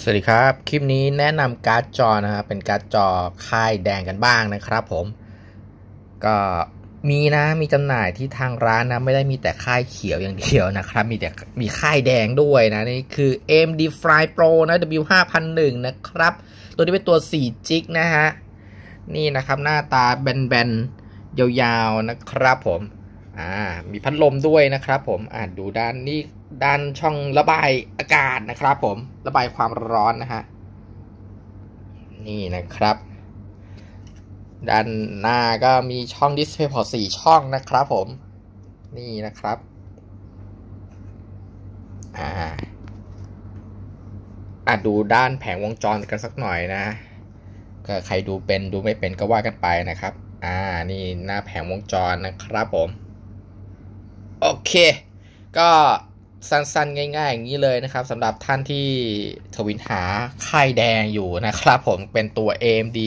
สวัสดีครับ คลิปนี้แนะนำการ์ดจอนะครับ เป็นการ์ดจอค่ายแดงกันบ้างนะครับผม ก็มีนะ มีจำหน่ายที่ทางร้านนะ ไม่ได้มีแต่ค่ายเขียวอย่างเดียวนะครับ มีแต่มีค่ายแดงด้วยนะ นี่คือ AMD Fly Pro นะ W501 นะครับ ตัวนี้เป็นตัว4จิกนะฮะ นี่นะครับ หน้าตาแบนๆ ยาวๆนะครับผมอ่ามีพัดลมด้วยนะครับผมอ่าดูด้านนี้ด้านช่องระบายอากาศนะครับผมระบายความร้อนนะฮะ นี่นะครับ ด้านหน้าก็มีช่อง Display Port 4ช่องนะครับผมนี่นะครับอ่าอ่ดูด้านแผงวงจรกันสักหน่อยนะ ก็ใครดูเป็นดูไม่เป็นก็ว่ากันไปนะครับอ่านี่หน้าแผงวงจรนะครับผมโอเค ก็สั้นๆ ง่ายๆ อย่างนี้เลยนะครับสำหรับท่านที่ทวินหาค่ายแดงอยู่นะครับ ผมเป็นตัว AMD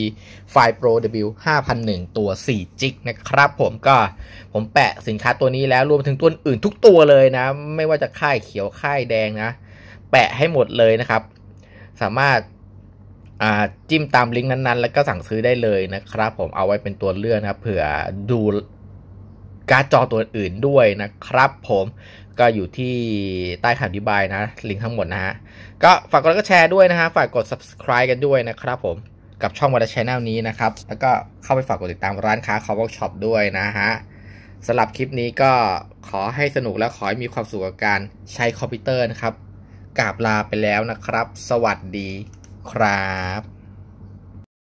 f i Pro W 5001 ตัว4จิกนะครับ ผมก็ผมแปะสินค้าตัวนี้แล้วรวมถึงตัวอื่นทุกตัวเลยนะ ไม่ว่าจะค่ายเขียวค่ายแดงนะ แปะให้หมดเลยนะครับ สามารถจิ้มตามลิงก์นั้นๆ แล้วก็สั่งซื้อได้เลยนะครับ ผมเอาไว้เป็นตัวเลือกนะเผื่อดูการ์ดจอ ตัวอื่นด้วยนะครับ ผมก็อยู่ที่ใต้คำอธิบายนะลิงก์ทั้งหมดนะฮะก็ฝากกดไลค์แชร์ด้วยนะฮะ ฝากกด subscribe กันด้วยนะครับผม กับช่องวันชแนลนี้นะครับ แล้วก็เข้าไปฝากกดติดตามร้านค้าคาร์บอช็อปด้วยนะฮะสำหรับคลิปนี้ก็ขอให้สนุกและขอให้มีความสุขกับการใช้คอมพิวเตอร์นะครับกราบลาไปแล้วนะครับ สวัสดีครับ